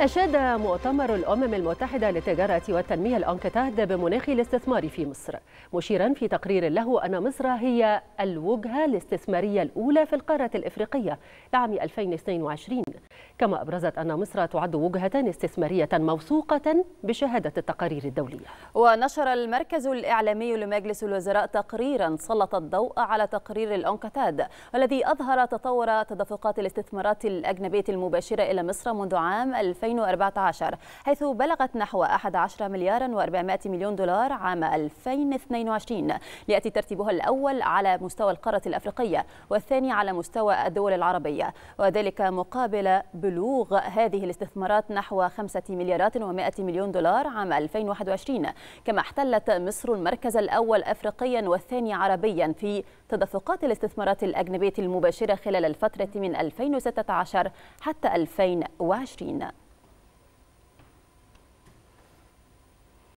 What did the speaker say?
أشاد مؤتمر الأمم المتحدة للتجارة والتنمية الأنكتاد بمناخ الاستثمار في مصر مشيرا في تقرير له أن مصر هي الوجهة الاستثمارية الأولى في القارة الإفريقية لعام 2022 كما أبرزت أن مصر تعد وجهة استثمارية موثوقة بشهادة التقارير الدولية ونشر المركز الإعلامي لمجلس الوزراء تقريرا سلط الضوء على تقرير الأنكتاد والذي أظهر تطور تدفقات الاستثمارات الأجنبية المباشرة إلى مصر منذ عام 2014 حيث بلغت نحو 11 مليار و400 مليون دولار عام 2022 ليأتي ترتيبها الأول على مستوى القارة الأفريقية والثاني على مستوى الدول العربية وذلك مقابل بلوغ بلوغ هذه الاستثمارات نحو 5 مليارات و100 مليون دولار عام 2021 كما احتلت مصر المركز الأول أفريقيا والثاني عربيا في تدفقات الاستثمارات الأجنبية المباشرة خلال الفترة من 2016 حتى 2020